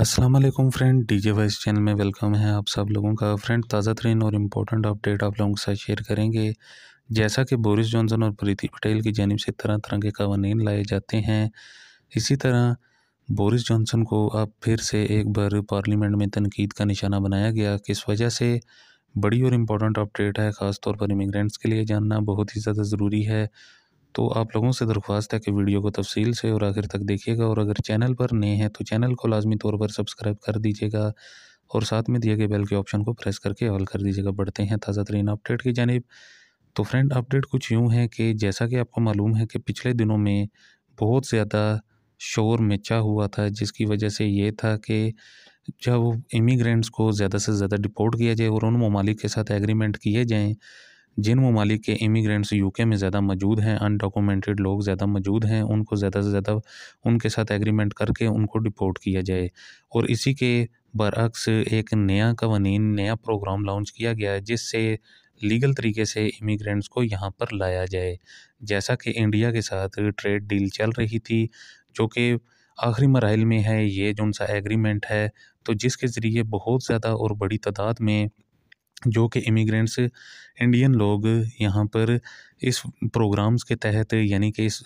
अस्सलाम वालेकुम friend DJ vice channel में वेलकम है आप सब लोगों का फ्रेंड ताज़ा तरीन और इम्पोर्टेंट अपडेट आप लोगों के साथ शेयर करेंगे जैसा कि बोरिस जॉनसन और प्रीति पटेल की जानब से तरह तरह के कवानीन लाए जाते हैं इसी तरह बोरिस जॉनसन को अब फिर से एक बार पार्लियामेंट में तनकीद का निशाना बनाया गया किस वजह से बड़ी और इम्पोर्टेंट अपडेट है ख़ासतौर पर इमिग्रेंट्स के लिए जानना बहुत ही ज़्यादा ज़रूरी है तो आप लोगों से दरख्वास्त है कि वीडियो को तफसील से और आखिर तक देखिएगा और अगर चैनल पर नए हैं तो चैनल को लाजमी तौर पर सब्सक्राइब कर दीजिएगा और साथ में दिए गए बेल के ऑप्शन को प्रेस करके ऑल कर दीजिएगा बढ़ते हैं ताज़ा तरीन अपडेट की जानब तो फ्रेंड अपडेट कुछ यूँ है कि जैसा कि आपको मालूम है कि पिछले दिनों में बहुत ज़्यादा शोर मचा हुआ था जिसकी वजह से ये था कि जब इमिग्रेंट्स को ज़्यादा से ज़्यादा डिपोर्ट किया जाए और उन ममालिक के साथ एग्रीमेंट किए जाएँ जिन ममालिक के इमिग्रेंट्स यूके में ज़्यादा मौजूद हैं अनडॉक्यूमेंटेड लोग ज़्यादा मौजूद हैं उनको ज़्यादा से ज़्यादा उनके साथ एग्रीमेंट करके उनको डिपोर्ट किया जाए और इसी के बरक्स एक नया कवानीन नया प्रोग्राम लॉन्च किया गया है जिससे लीगल तरीके से इमिग्रेंट्स को यहाँ पर लाया जाए जैसा कि इंडिया के साथ ट्रेड डील चल रही थी जो कि आखिरी मराहल में है ये जो सा एग्रीमेंट है तो जिसके ज़रिए बहुत ज़्यादा और बड़ी तादाद में जो कि इमिग्रेंट्स इंडियन लोग यहाँ पर इस प्रोग्राम्स के तहत यानी कि इस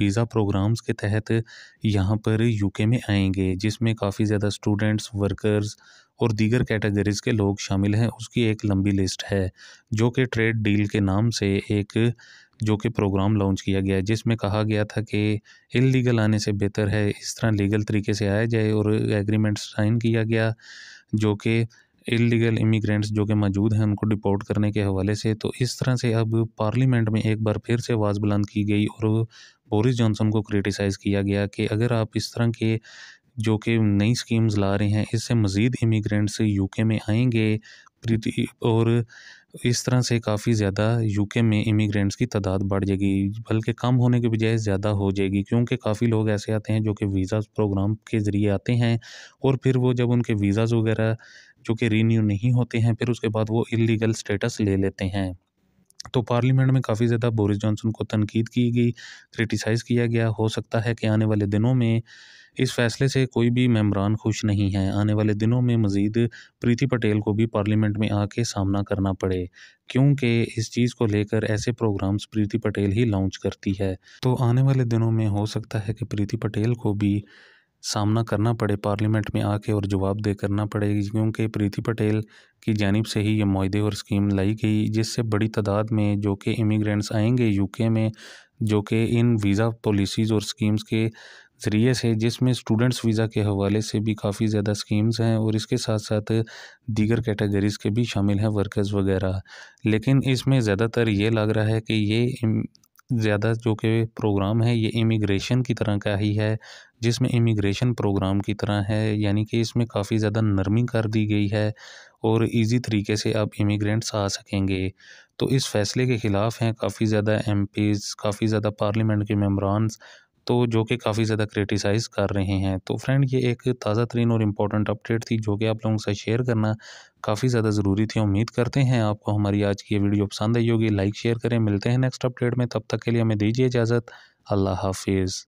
वीज़ा प्रोग्राम्स के तहत यहाँ पर यूके में आएंगे जिसमें काफ़ी ज़्यादा स्टूडेंट्स वर्कर्स और दीगर कैटेगरीज़ के लोग शामिल हैं उसकी एक लंबी लिस्ट है जो कि ट्रेड डील के नाम से एक जो कि प्रोग्राम लॉन्च किया गया जिसमें कहा गया था कि इलीगल आने से बेहतर है इस तरह लीगल तरीके से आया जाए और एग्रीमेंट साइन किया गया जो कि इलीगल इमिग्रेंट्स जो कि मौजूद हैं उनको डिपोर्ट करने के हवाले से तो इस तरह से अब पार्लियामेंट में एक बार फिर से आवाज़ बुलंद की गई और बोरिस जॉनसन को क्रिटिसाइज़ किया गया कि अगर आप इस तरह के जो कि नई स्कीम्स ला रहे हैं इससे मज़ीद इमिग्रेंट्स यूके में आएंगे और इस तरह से काफ़ी ज़्यादा यूके में इमिग्रेंट्स की तादाद बढ़ जाएगी बल्कि कम होने के बजाय ज़्यादा हो जाएगी क्योंकि काफ़ी लोग ऐसे आते हैं जो कि वीज़ा प्रोग्राम के ज़रिए आते हैं और फिर वो जब उनके वीज़ाज़ वगैरह चूँकि रीन्यू नहीं होते हैं फिर उसके बाद वो इलीगल स्टेटस ले लेते हैं तो पार्लियामेंट में काफ़ी ज़्यादा बोरिस जॉनसन को तनकीद की गई क्रिटिसाइज़ किया गया हो सकता है कि आने वाले दिनों में इस फैसले से कोई भी मेम्बरान खुश नहीं है आने वाले दिनों में मज़ीद प्रीति पटेल को भी पार्लियामेंट में आके सामना करना पड़े क्योंकि इस चीज़ को लेकर ऐसे प्रोग्राम्स प्रीति पटेल ही लॉन्च करती है तो आने वाले दिनों में हो सकता है कि प्रीति पटेल को भी सामना करना पड़े पार्लियामेंट में आके और जवाब दे करना पड़े क्योंकि प्रीति पटेल की जानब से ही ये माहदे और स्कीम लाई गई जिससे बड़ी तादाद में जो कि इमिग्रेंट्स आएंगे यूके में जो कि इन वीज़ा पॉलिसीज़ और स्कीम्स के ज़रिए से जिसमें स्टूडेंट्स वीज़ा के हवाले से भी काफ़ी ज़्यादा स्कीम्स हैं और इसके साथ साथ दीगर कैटेगरीज़ के भी शामिल हैं वर्कर्स वगैरह लेकिन इसमें ज़्यादातर ये लग रहा है कि ये ज़्यादा जो कि प्रोग्राम है ये इमिग्रेशन की तरह का ही है जिसमें इमिग्रेशन प्रोग्राम की तरह है यानी कि इसमें काफ़ी ज़्यादा नरमी कर दी गई है और इजी तरीके से अब इमिग्रेंट्स आ सकेंगे तो इस फैसले के ख़िलाफ़ हैं काफ़ी ज़्यादा एम काफ़ी ज़्यादा पार्लियामेंट के मेम्बरानस तो जो कि काफ़ी ज़्यादा क्रिटिसाइज़ कर रहे हैं तो फ्रेंड ये एक ताज़ा तरीन और इम्पॉर्टेंट अपडेट थी जो कि आप लोगों से शेयर करना काफ़ी ज़्यादा ज़रूरी थी उम्मीद करते हैं आपको हमारी आज की ये वीडियो पसंद आई होगी लाइक शेयर करें मिलते हैं नेक्स्ट अपडेट में तब तक के लिए हमें दीजिए इजाज़त अल्लाह हाफिज़